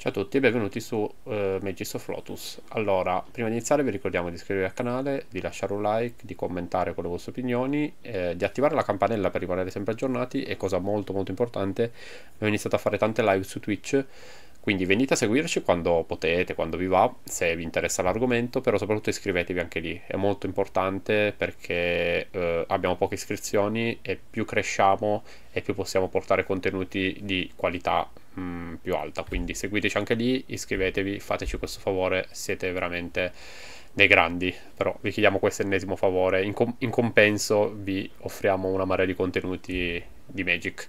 Ciao a tutti e benvenuti su uh, Magis of Lotus. Allora, prima di iniziare vi ricordiamo di iscrivervi al canale, di lasciare un like, di commentare con le vostre opinioni, eh, di attivare la campanella per rimanere sempre aggiornati e cosa molto molto importante, abbiamo iniziato a fare tante live su Twitch, quindi venite a seguirci quando potete, quando vi va, se vi interessa l'argomento, però soprattutto iscrivetevi anche lì, è molto importante perché eh, abbiamo poche iscrizioni e più cresciamo e più possiamo portare contenuti di qualità mh, mm, più alta. Quindi seguiteci anche lì, iscrivetevi, fateci questo favore, siete veramente dei grandi. Però vi chiediamo questo ennesimo favore. In, com- in compenso vi offriamo una marea di contenuti di Magic.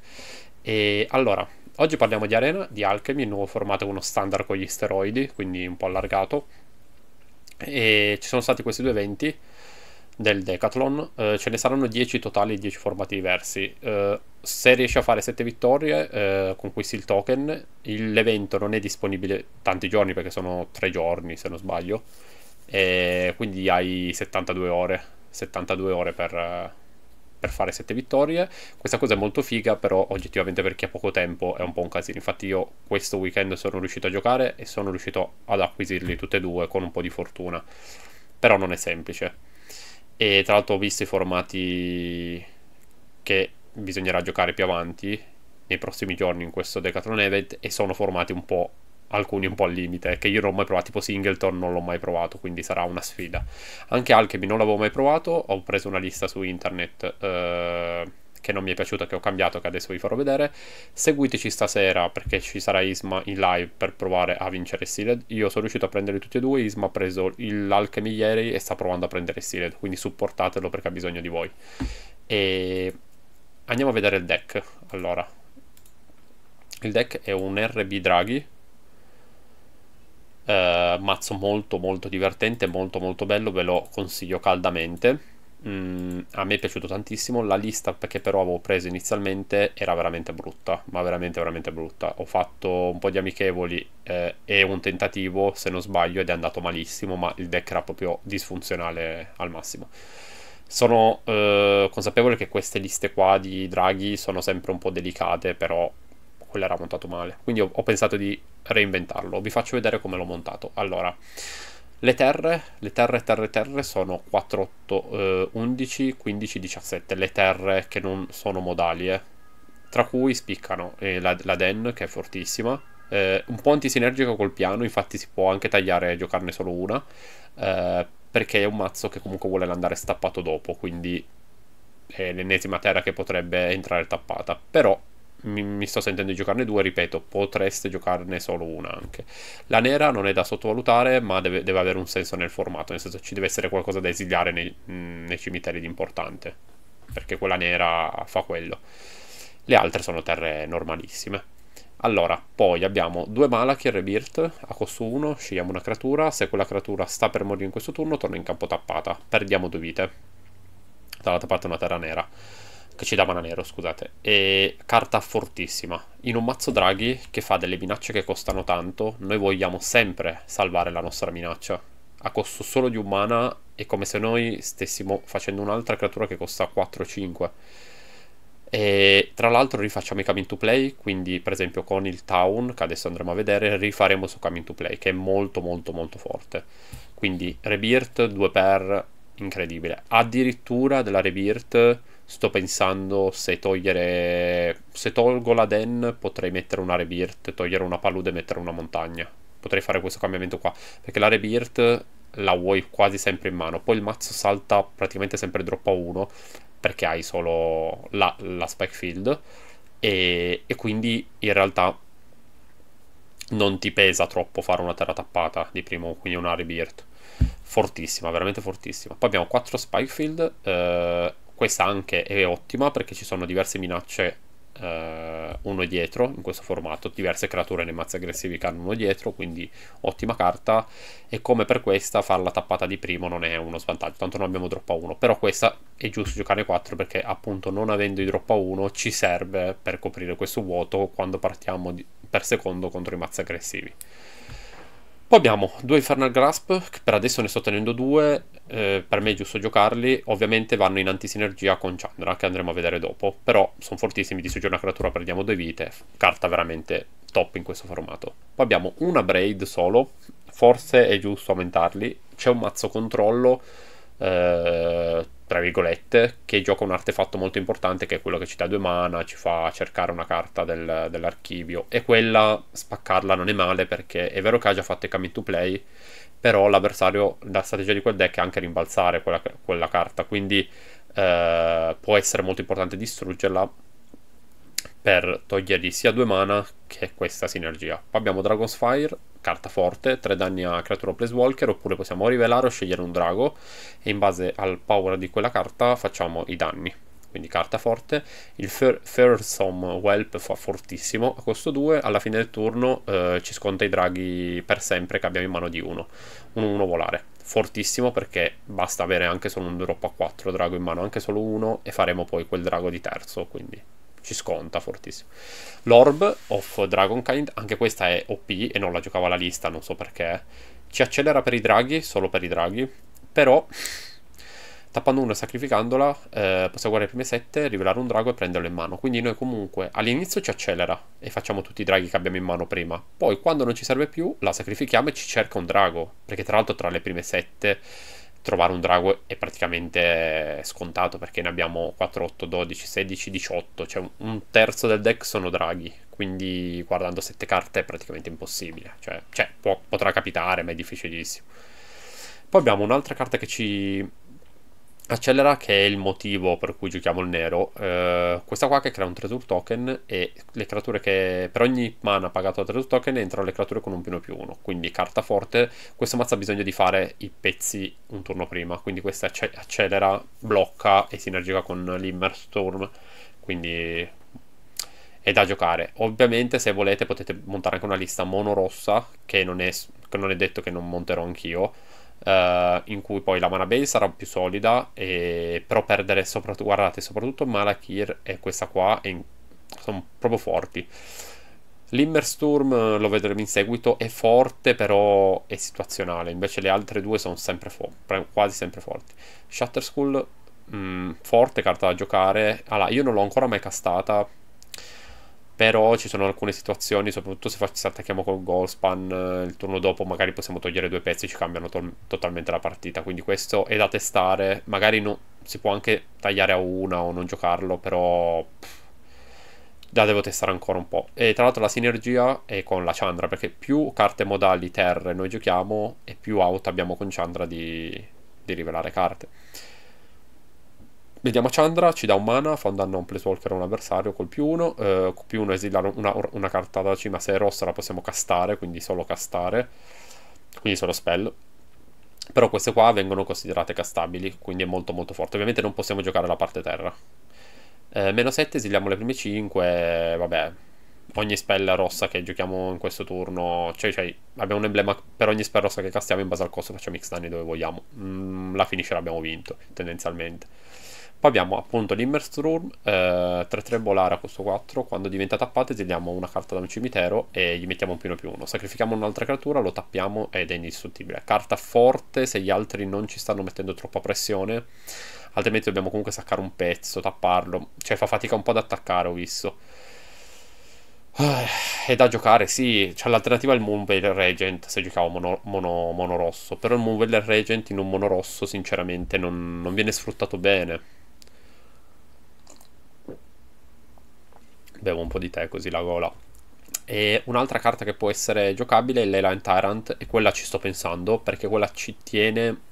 E allora, oggi parliamo di Arena, di Alchemy, il nuovo formato uno standard con gli steroidi, quindi un po' allargato. E ci sono stati questi due eventi del Decathlon, eh, ce ne saranno 10 totali, 10 formati diversi. Eh, se riesci a fare 7 vittorie, eh, conquisti il token. l'evento non è disponibile tanti giorni, perché sono 3 giorni se non sbaglio, e quindi hai 72 ore, 72 ore per, per fare 7 vittorie. Questa cosa è molto figa, però oggettivamente per chi ha poco tempo è un po' un casino. Infatti io questo weekend sono riuscito a giocare e sono riuscito ad acquisirli tutti e due con un po' di fortuna. Però non è semplice. E tra l'altro ho visto i formati che bisognerà giocare più avanti nei prossimi giorni in questo Decathlon Event e sono formati un po' alcuni un po' al limite, che io non ho mai provato, tipo Singleton non l'ho mai provato, quindi sarà una sfida. Anche Alchemy non l'avevo mai provato, ho preso una lista su internet eh, che non mi è piaciuta, che ho cambiato, che adesso vi farò vedere. Seguiteci stasera perché ci sarà Isma in live per provare a vincere Sealed. Io sono riuscito a prendere tutti e due, Isma ha preso l'Alchemy ieri e sta provando a prendere Sealed, quindi supportatelo perché ha bisogno di voi. E andiamo a vedere il deck, allora. Il deck è un RB Draghi, Uh, mazzo molto molto divertente molto molto bello ve lo consiglio caldamente Mm, a me è piaciuto tantissimo. La lista che però avevo preso inizialmente era veramente brutta, ma veramente, veramente brutta. Ho fatto un po' di amichevoli eh, e un tentativo, se non sbaglio, ed è andato malissimo, ma il deck era proprio disfunzionale al massimo. Sono eh, consapevole che queste liste qua di draghi sono sempre un po' delicate, però quella era montato male. Quindi ho, ho pensato di reinventarlo. Vi faccio vedere come l'ho montato. Allora. Le terre, le terre, terre, terre sono 4, 8, eh, 11, 15, 17, le terre che non sono modali, eh. tra cui spiccano eh, la, la, Den che è fortissima, eh, un po' antisinergico col piano, infatti si può anche tagliare e giocarne solo una, eh, perché è un mazzo che comunque vuole andare stappato dopo, quindi è l'ennesima terra che potrebbe entrare tappata, però mi, mi, sto sentendo di giocarne due, ripeto, potreste giocarne solo una anche. La nera non è da sottovalutare, ma deve, deve avere un senso nel formato, nel senso ci deve essere qualcosa da esiliare nei, nei cimiteri di importante, perché quella nera fa quello. Le altre sono terre normalissime. Allora, poi abbiamo due Malakir Rebirth, a costo 1, scegliamo una creatura, se quella creatura sta per morire in questo turno torna in campo tappata, perdiamo due vite. Dall'altra parte una terra nera che ci dà mana nero, scusate, e carta fortissima. In un mazzo draghi che fa delle minacce che costano tanto, noi vogliamo sempre salvare la nostra minaccia. A costo solo di un mana è come se noi stessimo facendo un'altra creatura che costa 4-5. o E tra l'altro rifacciamo i coming to play, quindi per esempio con il town che adesso andremo a vedere, rifaremo su coming to play che è molto molto molto forte. Quindi rebirth 2 per incredibile. Addirittura della rebirth Sto pensando se togliere. Se tolgo la den, potrei mettere una rebirth, togliere una palude e mettere una montagna. Potrei fare questo cambiamento qua. Perché la rebirth la vuoi quasi sempre in mano. Poi il mazzo salta praticamente sempre droppa 1 perché hai solo la, la spike field. E, e, quindi in realtà non ti pesa troppo fare una terra tappata di primo, quindi una rebirth. Fortissima, veramente fortissima. Poi abbiamo 4 spike field. Eh, questa anche è ottima perché ci sono diverse minacce eh, uno dietro in questo formato, diverse creature nei mazzi aggressivi che hanno uno dietro, quindi ottima carta. E come per questa farla tappata di primo non è uno svantaggio, tanto non abbiamo drop a 1, però questa è giusto giocare 4 perché appunto non avendo i drop a 1 ci serve per coprire questo vuoto quando partiamo di, per secondo contro i mazzi aggressivi. Poi abbiamo due Infernal Grasp, che per adesso ne sto tenendo due, eh, per me è giusto giocarli, ovviamente vanno in antisinergia con Chandra, che andremo a vedere dopo, però sono fortissimi, di soggiorno una creatura perdiamo due vite, carta veramente top in questo formato. Poi abbiamo una Braid solo, forse è giusto aumentarli, c'è un mazzo controllo eh, tra virgolette, che gioca un artefatto molto importante che è quello che ci dà due mana, ci fa cercare una carta del, dell'archivio. E quella spaccarla non è male perché è vero che ha già fatto i coming to play, però l'avversario, la strategia di quel deck è anche rimbalzare quella, quella carta, quindi eh, può essere molto importante distruggerla per togliergli sia due mana che questa sinergia. Poi abbiamo Dragon's Fire, carta forte, 3 danni a creatura Place Walker, oppure possiamo rivelare o scegliere un drago e in base al power di quella carta facciamo i danni. Quindi carta forte, il Fearsome Whelp fa fortissimo, a costo 2, alla fine del turno eh, ci sconta i draghi per sempre che abbiamo in mano di uno, un 1 volare. Fortissimo perché basta avere anche solo un drop a 4 drago in mano, anche solo uno e faremo poi quel drago di terzo, quindi ci sconta fortissimo. L'Orb of Dragonkind, anche questa è OP e non la giocavo alla lista, non so perché. Ci accelera per i draghi, solo per i draghi, però tappando uno e sacrificandola eh, possiamo guardare le prime sette, rivelare un drago e prenderlo in mano. Quindi noi comunque all'inizio ci accelera e facciamo tutti i draghi che abbiamo in mano prima. Poi quando non ci serve più la sacrifichiamo e ci cerca un drago, perché tra l'altro tra le prime sette trovare un drago è praticamente scontato perché ne abbiamo 4, 8, 12, 16, 18, cioè un terzo del deck sono draghi, quindi guardando 7 carte è praticamente impossibile, cioè, cioè può, potrà capitare ma è difficilissimo. Poi abbiamo un'altra carta che ci Accelera che è il motivo per cui giochiamo il nero, eh, questa qua che crea un treasure token e le creature che per ogni mana pagato da treasure token entrano le creature con un più uno più uno. quindi carta forte, questo mazzo ha bisogno di fare i pezzi un turno prima, quindi questa accelera, blocca e sinergica con storm. quindi è da giocare. Ovviamente se volete potete montare anche una lista mono rossa che non è, che non è detto che non monterò anch'io Uh, in cui poi la mana base sarà più solida, e... però perdere soprattutto, guardate, soprattutto Malakir e questa qua in... sono proprio forti. L'Immersturm eh, lo vedremo in seguito, è forte però è situazionale, invece le altre due sono sempre fo- quasi sempre forti. shutter School, mh, mm, forte carta da giocare, allora io non l'ho ancora mai castata però ci sono alcune situazioni, soprattutto se, ci se attacchiamo con Golspan eh, il turno dopo, magari possiamo togliere due pezzi e ci cambiano to- totalmente la partita. Quindi questo è da testare. Magari no, si può anche tagliare a una o non giocarlo, però pff, la devo testare ancora un po'. E tra l'altro la sinergia è con la Chandra, perché più carte modali terre noi giochiamo e più out abbiamo con Chandra di, di rivelare carte. Vediamo Chandra, ci dà un mana, fa un danno a un Planeswalker a un avversario col più 1, eh, più 1 esila una, una, carta da cima, se è rossa la possiamo castare, quindi solo castare, quindi solo spell. Però queste qua vengono considerate castabili, quindi è molto molto forte. Ovviamente non possiamo giocare la parte terra. Eh, meno 7, esiliamo le prime 5, vabbè, ogni spell rossa che giochiamo in questo turno, cioè, cioè, abbiamo un emblema per ogni spell rossa che castiamo in base al costo facciamo X danni dove vogliamo. Mm, la finisce l'abbiamo vinto, tendenzialmente. Poi abbiamo appunto l'Immerstrum, eh, 3-3 Bolara a costo 4, quando diventa tappata esiliamo una carta da un cimitero e gli mettiamo un più uno più uno. sacrifichiamo un'altra creatura, lo tappiamo ed è indistruttibile. Carta forte se gli altri non ci stanno mettendo troppa pressione, altrimenti dobbiamo comunque saccare un pezzo, tapparlo, cioè fa fatica un po' ad attaccare ho visto. Eh, è da giocare, sì, c'è l'alternativa al Moonveil Regent se giocavo mono, mono, mono rosso, però il Moonveil Regent in un mono rosso sinceramente non, non viene sfruttato bene bevo un po' di tè così la gola. E un'altra carta che può essere giocabile è l'Elan Tyrant e quella ci sto pensando perché quella ci tiene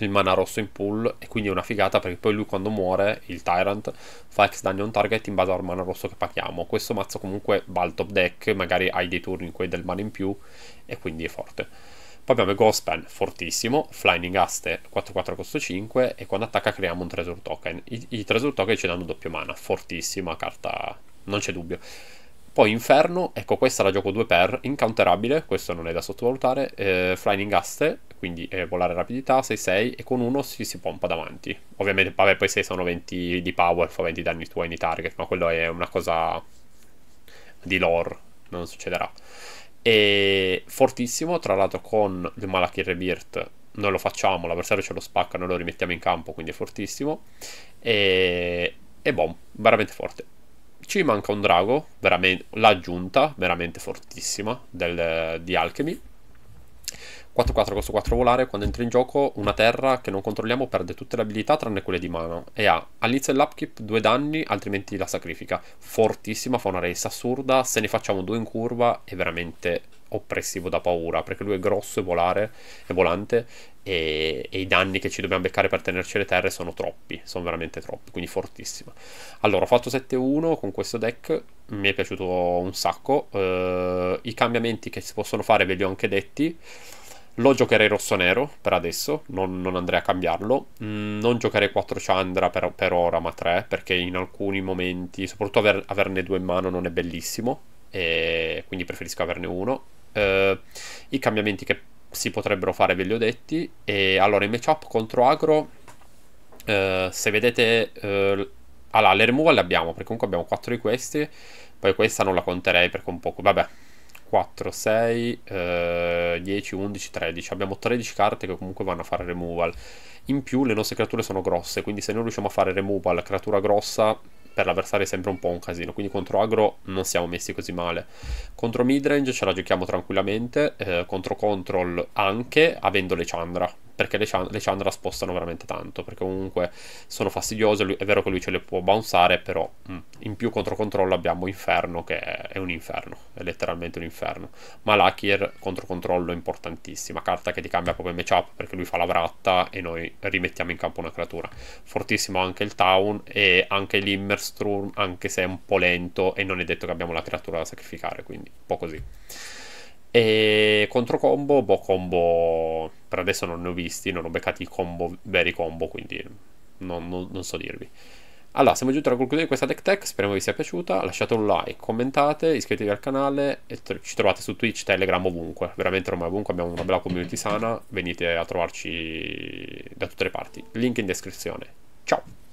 il mana rosso in pool e quindi è una figata perché poi lui quando muore, il Tyrant, fa X danni on target in base al mana rosso che paghiamo. Questo mazzo comunque va al top deck, magari hai dei turni in cui hai del mana in più e quindi è forte. Poi abbiamo Ghostpan, fortissimo, Flying Aste 4-4 costo 5 e quando attacca creiamo un Treasure Token. I, i Treasure Token ci danno doppio mana, fortissima carta non c'è dubbio. Poi Inferno, ecco questa la gioco 2 per, incounterabile, questo non è da sottovalutare, eh, Flying Aste, quindi eh, volare rapidità, 6-6 e con uno si, si pompa davanti. Ovviamente, vabbè, poi 6 sono 20 di power fa 20 danni tuoi di target, ma quello è una cosa di lore, non succederà. E fortissimo, tra l'altro con il Malakir Rebirth noi lo facciamo, l'avversario ce lo spacca, noi lo rimettiamo in campo, quindi è fortissimo. E, e boh, veramente forte ci manca un drago, l'aggiunta veramente fortissima del, di Alchemy. 4-4 costo 4 volare, quando entra in gioco una terra che non controlliamo perde tutte le abilità tranne quelle di mano e ha all'inizio dell'upkeep 2 danni altrimenti la sacrifica, fortissima, fa una race assurda, se ne facciamo due in curva è veramente oppressivo da paura perché lui è grosso e volare è volante e, e, i danni che ci dobbiamo beccare per tenerci le terre sono troppi sono veramente troppi quindi fortissima allora ho fatto 7-1 con questo deck mi è piaciuto un sacco uh, i cambiamenti che si possono fare ve li ho anche detti lo giocherei rosso-nero per adesso, non, non andrei a cambiarlo. Mm, non giocherei 4 Chandra per, per, ora, ma 3, perché in alcuni momenti, soprattutto aver, averne due in mano non è bellissimo, e quindi preferisco averne uno eh, i cambiamenti che si potrebbero fare ve li ho detti e allora in matchup contro agro eh, se vedete eh, allora le removal le abbiamo perché comunque abbiamo 4 di questi poi questa non la conterei perché un po' vabbè 4, 6, eh, 10, 11, 13 abbiamo 13 carte che comunque vanno a fare removal in più le nostre creature sono grosse quindi se noi riusciamo a fare removal creatura grossa per l'avversario è sempre un po' un casino, quindi contro agro non siamo messi così male. Contro midrange ce la giochiamo tranquillamente, eh, contro control anche, avendo le Chandra, perché le, Chandra, le Chandra spostano veramente tanto, perché comunque sono fastidiose, lui, è vero che lui ce le può bounsare, però mh, mm, in più contro controllo abbiamo Inferno che è, un inferno, è letteralmente un inferno. Ma Lakir contro controllo è importantissima, carta che ti cambia proprio il matchup perché lui fa la vratta e noi rimettiamo in campo una creatura. Fortissimo anche il Town e anche l'Immersturm, anche se è un po' lento e non è detto che abbiamo la creatura da sacrificare, quindi un po' così. E contro combo, boh combo per adesso non ne ho visti, non ho beccati i combo, veri combo, quindi non, non, non so dirvi. Allora, siamo giunti alla conclusione di questa deck tech, speriamo vi sia piaciuta, lasciate un like, commentate, iscrivetevi al canale e ci trovate su Twitch, Telegram, ovunque, veramente ormai ovunque abbiamo una bella community sana, venite a trovarci da tutte le parti, link in descrizione. Ciao!